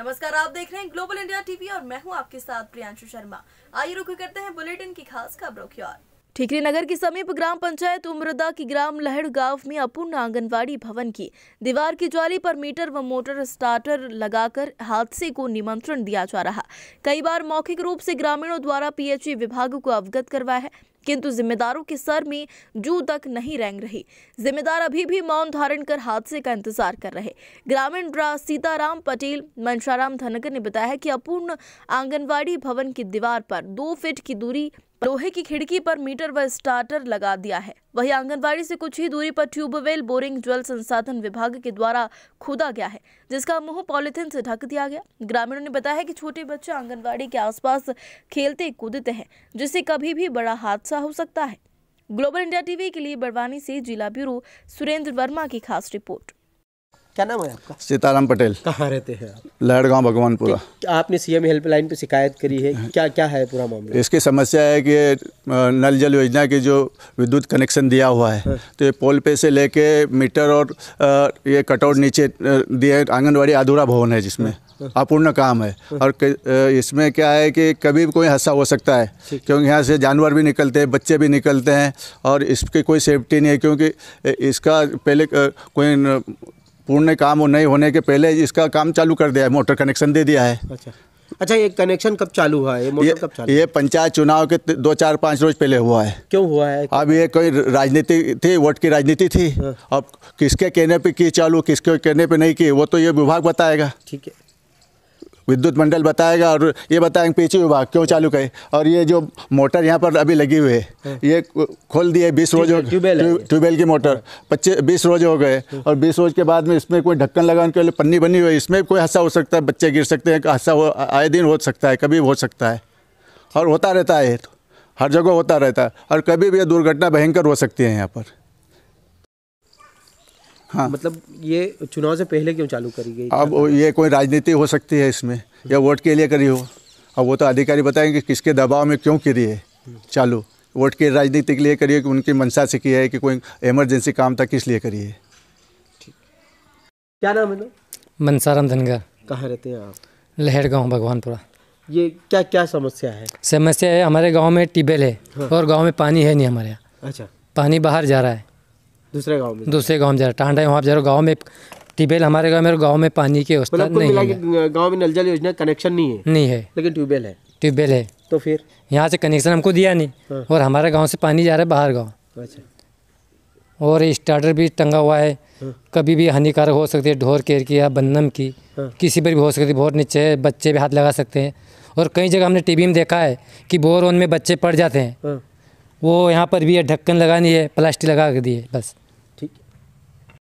नमस्कार आप देख रहे हैं ग्लोबल इंडिया टीवी और मैं हूं आपके साथ प्रियांशु शर्मा आइए रुख करते हैं बुलेटिन की खास खबरों की ओर ठीकरी नगर के समीप ग्राम पंचायत उम्रदा की ग्राम लहड़ गांव में अपूर्ण आंगनवाड़ी भवन की दीवार की जाली पर मीटर व मोटर स्टार्टर लगाकर हादसे को निमंत्रण दिया जा रहा कई बार मौखिक रूप से ग्रामीणों द्वारा पीएचई विभाग को अवगत करवाया है किंतु जिम्मेदारों के सर में जू तक नहीं रेंग रही जिम्मेदार अभी भी मौन धारण कर हादसे का इंतजार कर रहे ग्रामीण सीताराम पटेल मंशाराम धनकर ने बताया कि अपूर्ण आंगनबाड़ी भवन की दीवार पर दो फीट की दूरी लोहे की खिड़की पर मीटर व स्टार्टर लगा दिया है वहीं आंगनबाड़ी से कुछ ही दूरी पर ट्यूबवेल बोरिंग जल संसाधन विभाग के द्वारा खोदा गया है जिसका मुंह पॉलिथिन से ढक दिया गया ग्रामीणों ने बताया कि छोटे बच्चे आंगनबाड़ी के आसपास खेलते कूदते हैं जिससे कभी भी बड़ा हादसा हो सकता है ग्लोबल इंडिया टीवी के लिए बड़वानी से जिला ब्यूरो सुरेंद्र वर्मा की खास रिपोर्ट क्या नाम है आपका सीताराम पटेल कहाँ रहते हैं आप गाँव भगवानपुरा आपने सीएम हेल्पलाइन पे शिकायत करी है क्या क्या है पूरा मामला इसकी समस्या है कि नल जल योजना की जो विद्युत कनेक्शन दिया हुआ है हाँ। तो ये पोल पे से लेके मीटर और ये कटआउट नीचे दिए आंगनबाड़ी अधूरा भवन है जिसमें हाँ, हाँ। अपूर्ण काम है और इसमें क्या है कि कभी भी कोई हादसा हो सकता है क्योंकि यहाँ से जानवर भी निकलते हैं बच्चे भी निकलते हैं और इसकी कोई सेफ्टी नहीं है क्योंकि इसका पहले कोई पूर्ण काम नहीं होने के पहले इसका काम चालू कर दिया है मोटर कनेक्शन दे दिया है अच्छा अच्छा ये कनेक्शन कब चालू हुआ है ये मोटर कब चालू ये पंचायत चुनाव के दो चार पाँच रोज पहले हुआ है क्यों हुआ है अब ये कोई राजनीति थी वोट की राजनीति थी हाँ। अब किसके कहने पे की चालू किसके कहने पे नहीं की वो तो ये विभाग बताएगा ठीक है विद्युत मंडल बताएगा और ये बताएंगे पीछे विभाग क्यों चालू करे और ये जो मोटर यहाँ पर अभी लगी हुई है ये खोल दिए बीस रोज ट्यूबवेल की मोटर पच्चीस बीस रोज हो गए और बीस रोज के बाद में इसमें कोई ढक्कन लगा उनके लिए पन्नी बनी हुई है इसमें कोई हादसा हो सकता है बच्चे गिर सकते हैं हादसा हो आए दिन हो सकता है कभी हो सकता है और होता रहता है तो, हर जगह होता रहता है और कभी भी ये दुर्घटना भयंकर हो सकती है यहाँ पर हाँ मतलब ये चुनाव से पहले क्यों चालू करी गई अब ये कोई राजनीति हो सकती है इसमें या वोट के लिए करी हो अब वो तो अधिकारी बताएंगे कि किसके दबाव में क्यों करी है चालू वोट के राजनीति के लिए करी है कि उनकी मंशा से किया है कि कोई इमरजेंसी काम था किस लिए करी है क्या नाम है मनसाराम धनगर कहाँ रहते हैं आप लहर गाँव भगवानपुरा ये क्या क्या समस्या है समस्या है हमारे गाँव में ट्यूबवेल है हाँ। और गाँव में पानी है नहीं हमारे यहाँ अच्छा पानी बाहर जा रहा है दूसरे गांव में दूसरे गांव में जा रहा है वहाँ जा रहा गाँव में ट्यूबवेल हमारे गाँव मेरे गाँव में पानी की व्यवस्था मतलब नहीं है गाँव में नल जल योजना कनेक्शन नहीं है नहीं है लेकिन ट्यूबवेल है ट्यूबवेल है तो फिर यहाँ से कनेक्शन हमको दिया नहीं हाँ। और हमारे गाँव से पानी जा रहा है बाहर गाँव अच्छा और स्टार्टर भी टंगा हुआ है हाँ। कभी भी हानिकारक हो सकती है ढोर केर की या बन्नम की हाँ। किसी पर भी हो सकती है बहुत नीचे बच्चे भी हाथ लगा सकते हैं और कई जगह हमने टीवी में देखा है कि बोर ओन में बच्चे पड़ जाते हैं वो यहाँ पर भी है ढक्कन लगानी है प्लास्टिक लगा के दिए बस